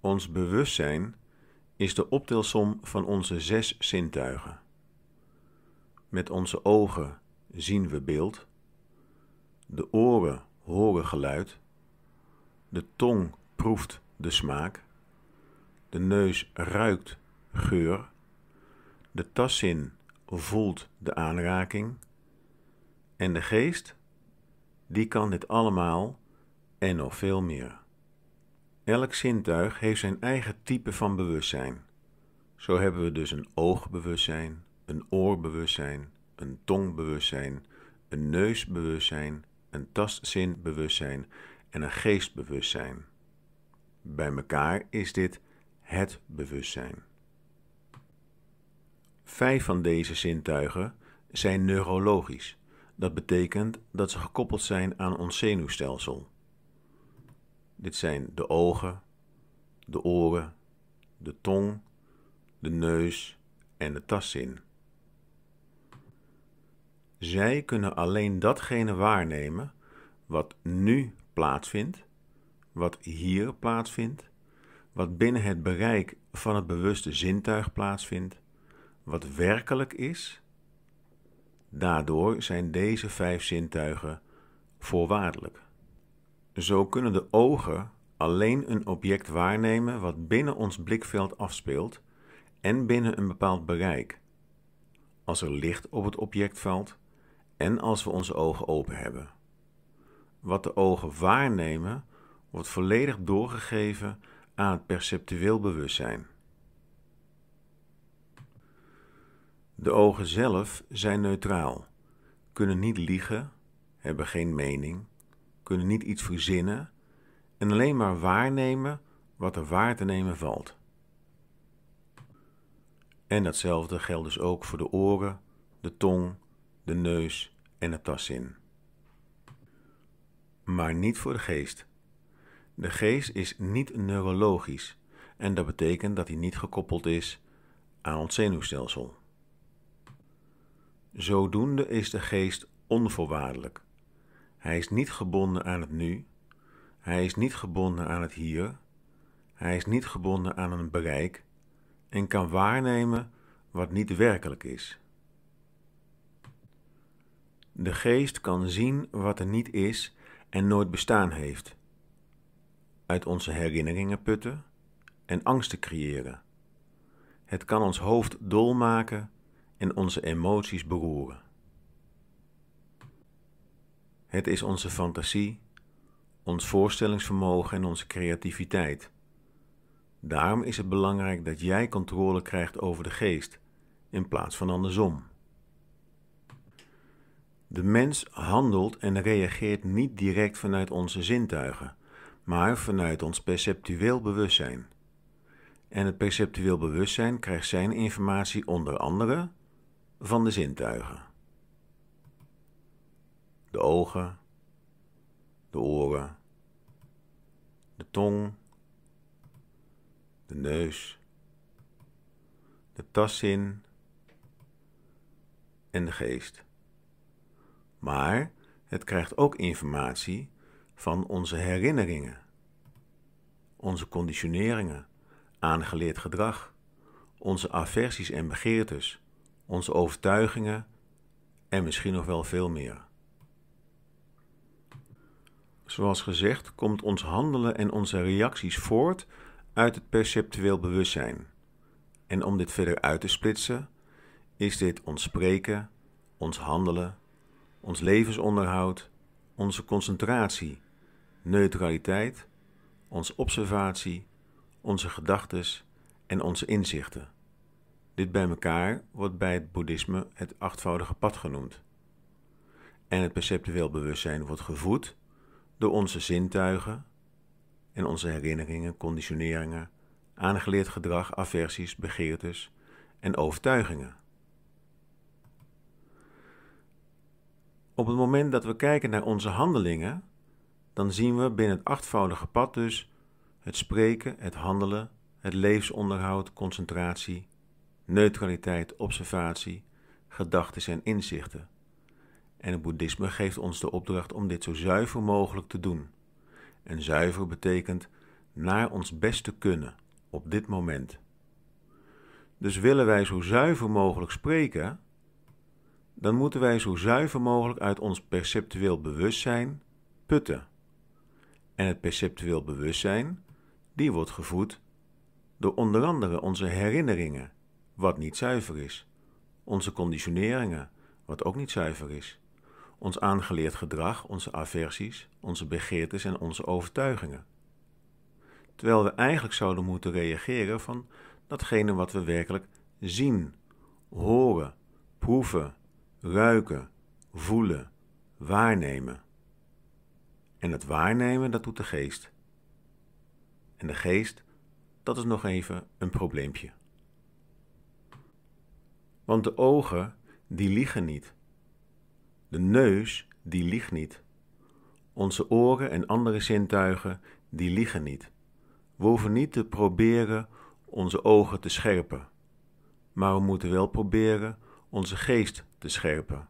Ons bewustzijn is de optelsom van onze zes zintuigen. Met onze ogen zien we beeld, de oren horen geluid, de tong proeft de smaak, de neus ruikt geur, de tastzin voelt de aanraking en de geest, die kan dit allemaal en nog veel meer. Elk zintuig heeft zijn eigen type van bewustzijn. Zo hebben we dus een oogbewustzijn, een oorbewustzijn, een tongbewustzijn, een neusbewustzijn, een tastzinbewustzijn en een geestbewustzijn. Bij elkaar is dit het bewustzijn. Vijf van deze zintuigen zijn neurologisch. Dat betekent dat ze gekoppeld zijn aan ons zenuwstelsel. Dit zijn de ogen, de oren, de tong, de neus en de tastzin. Zij kunnen alleen datgene waarnemen wat nu plaatsvindt, wat hier plaatsvindt, wat binnen het bereik van het bewuste zintuig plaatsvindt, wat werkelijk is. Daardoor zijn deze vijf zintuigen voorwaardelijk. Zo kunnen de ogen alleen een object waarnemen wat binnen ons blikveld afspeelt en binnen een bepaald bereik. Als er licht op het object valt en als we onze ogen open hebben. Wat de ogen waarnemen wordt volledig doorgegeven aan het perceptueel bewustzijn. De ogen zelf zijn neutraal, kunnen niet liegen, hebben geen mening, kunnen niet iets verzinnen en alleen maar waarnemen wat er waar te nemen valt. En datzelfde geldt dus ook voor de oren, de tong, de neus en de tastzin. Maar niet voor de geest. De geest is niet neurologisch en dat betekent dat hij niet gekoppeld is aan ons zenuwstelsel. Zodoende is de geest onvoorwaardelijk. Hij is niet gebonden aan het nu. Hij is niet gebonden aan het hier. Hij is niet gebonden aan een bereik en kan waarnemen wat niet werkelijk is. De geest kan zien wat er niet is en nooit bestaan heeft. Uit onze herinneringen putten en angsten creëren. Het kan ons hoofd dol maken en onze emoties beroeren. Het is onze fantasie, ons voorstellingsvermogen en onze creativiteit. Daarom is het belangrijk dat jij controle krijgt over de geest, in plaats van andersom. De mens handelt en reageert niet direct vanuit onze zintuigen, maar vanuit ons perceptueel bewustzijn. En het perceptueel bewustzijn krijgt zijn informatie onder andere van de zintuigen de ogen, de oren, de tong, de neus, de tastzin en de geest. Maar het krijgt ook informatie van onze herinneringen, onze conditioneringen, aangeleerd gedrag, onze aversies en begeertes, onze overtuigingen en misschien nog wel veel meer. Zoals gezegd, komt ons handelen en onze reacties voort uit het perceptueel bewustzijn. En om dit verder uit te splitsen, is dit ons spreken, ons handelen, ons levensonderhoud, onze concentratie, neutraliteit, onze observatie, onze gedachten en onze inzichten. Dit bij elkaar wordt bij het boeddhisme het achtvoudige pad genoemd. En het perceptueel bewustzijn wordt gevoed door onze zintuigen en onze herinneringen, conditioneringen, aangeleerd gedrag, aversies, begeertes en overtuigingen. Op het moment dat we kijken naar onze handelingen, dan zien we binnen het achtvoudige pad dus het spreken, het handelen, het levensonderhoud, concentratie, neutraliteit, observatie, gedachten en inzichten. En het boeddhisme geeft ons de opdracht om dit zo zuiver mogelijk te doen. En zuiver betekent naar ons best te kunnen op dit moment. Dus willen wij zo zuiver mogelijk spreken, dan moeten wij zo zuiver mogelijk uit ons perceptueel bewustzijn putten. En het perceptueel bewustzijn, die wordt gevoed door onder andere onze herinneringen, wat niet zuiver is, onze conditioneringen, wat ook niet zuiver is, ons aangeleerd gedrag, onze aversies, onze begeertes en onze overtuigingen. Terwijl we eigenlijk zouden moeten reageren van datgene wat we werkelijk zien, horen, proeven, ruiken, voelen, waarnemen. En het waarnemen, dat doet de geest. En de geest, dat is nog even een probleempje. Want de ogen, die liegen niet. De neus, die liegt niet. Onze oren en andere zintuigen, die liegen niet. We hoeven niet te proberen onze ogen te scherpen. Maar we moeten wel proberen onze geest te scherpen.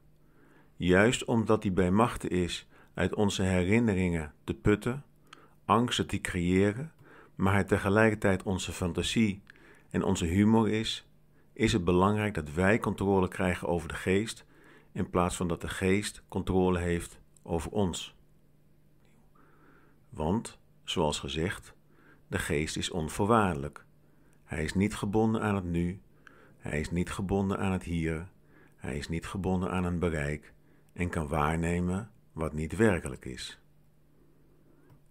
Juist omdat die bij machte is uit onze herinneringen te putten, angsten te creëren, maar het tegelijkertijd onze fantasie en onze humor is, is het belangrijk dat wij controle krijgen over de geest in plaats van dat de geest controle heeft over ons. Want, zoals gezegd, de geest is onvoorwaardelijk. Hij is niet gebonden aan het nu, hij is niet gebonden aan het hier, hij is niet gebonden aan een bereik en kan waarnemen wat niet werkelijk is.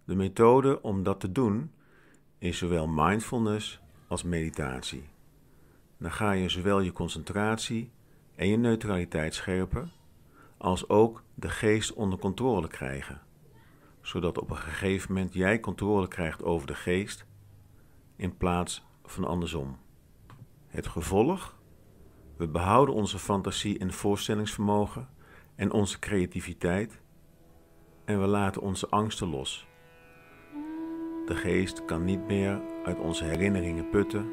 De methode om dat te doen is zowel mindfulness als meditatie. Dan ga je zowel je concentratie en je neutraliteit scherpen, als ook de geest onder controle krijgen, zodat op een gegeven moment jij controle krijgt over de geest in plaats van andersom. Het gevolg? We behouden onze fantasie en voorstellingsvermogen en onze creativiteit en we laten onze angsten los. De geest kan niet meer uit onze herinneringen putten.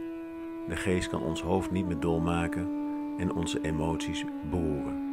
De geest kan ons hoofd niet meer dolmaken en onze emoties behoren.